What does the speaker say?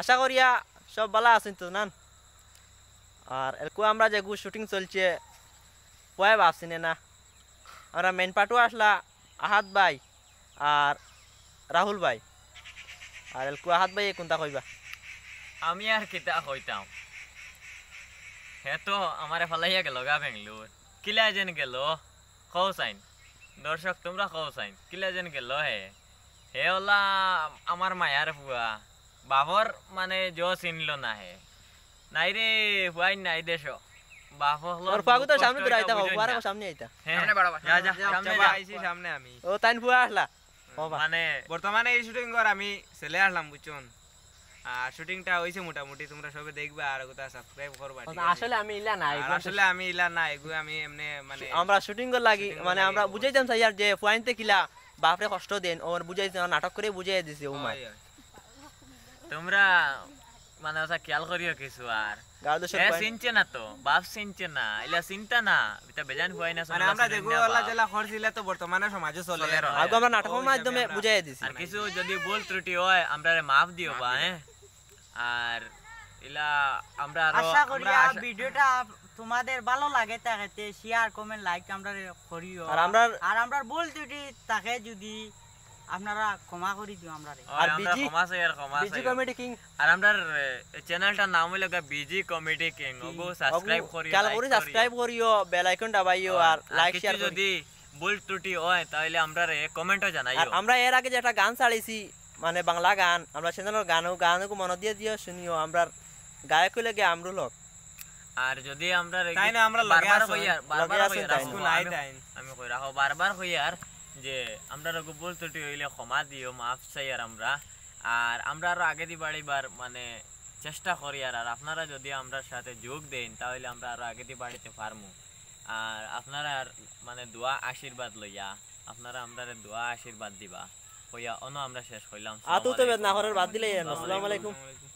আশা করিয়া সব ভালো আছেন তো নান আর এরকম আমরা যে শুটিং চলছে পয়ে ভাবছি না আমরা মেন পাটু আসলা আহাত ভাই আর রাহুল ভাই আর এলকু আহাত ভাই কোনটা কইবা আমি আর কিতা হইতাম হে তো আমার ফালাইয়া গেল গা বেঙ্গলোর কিলা যেন গেল কৌ সাইন দর্শক তোমরা কৌ সাইন কিলা যেন গেল হে হে আমার মায়ার ফুয়া বাপর মানে জ না হে নাই রে হুয়াই নাই দেশ বর্তমানে এই আমি আসলাম মোটামুটি তোমরা সবে দেখবা আসলে আমি আসলে আমি ইলা আমি মানে আমরা শুটিং লাগি মানে আমরা বুঝাইতাম যে পয়েন্টে কিলা বাপরে কষ্ট দেন ওর বুঝাইছে নাটক করে বুঝাই দিছে উমায় তোমরা মানে ওটা খেয়াল করিও কিছু আর সিনছে না তো বাপ সিনছে না এলা চিন্তা না এটা বেজান হয় না মানে আমরা দেখো আল্লাহ জেলা খর জিলা তো বর্তমানে সমাজে চলে আগে আমরা নাটকের মাধ্যমে বুঝাই দিছি আর কিছু যদি ভুল ত্রুটি হয় আমরা মাফ দিও বা হ্যাঁ আর এলা আমরা আশা করি ভিডিওটা তোমাদের ভালো লাগে তাকে শেয়ার কমেন্ট লাইক আমরা করিও আর আমরা আর আমরা বল যদি তাকে যদি আপনারা ক্ষমা করে দিও আমরা আর বিজি ক্ষমা চাই আর ক্ষমা বিজি কমেডি কিং আর আমরা চ্যানেলটার নাম হইলো বিজি কমেডি কিং ওগো সাবস্ক্রাইব করিও কাল করে সাবস্ক্রাইব করিও বেল আইকন দাবাইও আর লাইক শেয়ার যদি ভুল ত্রুটি হয় তাহলে আমরা রে কমেন্টও জানাইও আর আমরা এর আগে যে একটা গান চালিয়েছি মানে বাংলা গান আমরা সেদিনের গানও গানও মন দিয়ে দিও শুনিও আমরা গায়ক হইলে গিয়ে আমরুল হক আর যদি আমরা তাই না আমরা বারবার নাই আমি কই রাখো বারবার আর যে আমরা রকম হইলে ক্ষমা দিও মাফ চাই আর আমরা আর আমরা আরো আগে দিবাড়িবার মানে চেষ্টা করি আর আর আপনারা যদি আমরার সাথে যোগ দেন তাহলে আমরা আরো আগে দিয়ে বাড়িতে পারমু আর আপনারা আর মানে দোয়া আশীর্বাদ লইয়া আপনারা আমরা দোয়া আশীর্বাদ দিবা হইয়া অন আমরা শেষ করলাম আতু করার বাদ দিলে আসসালামু আলাইকুম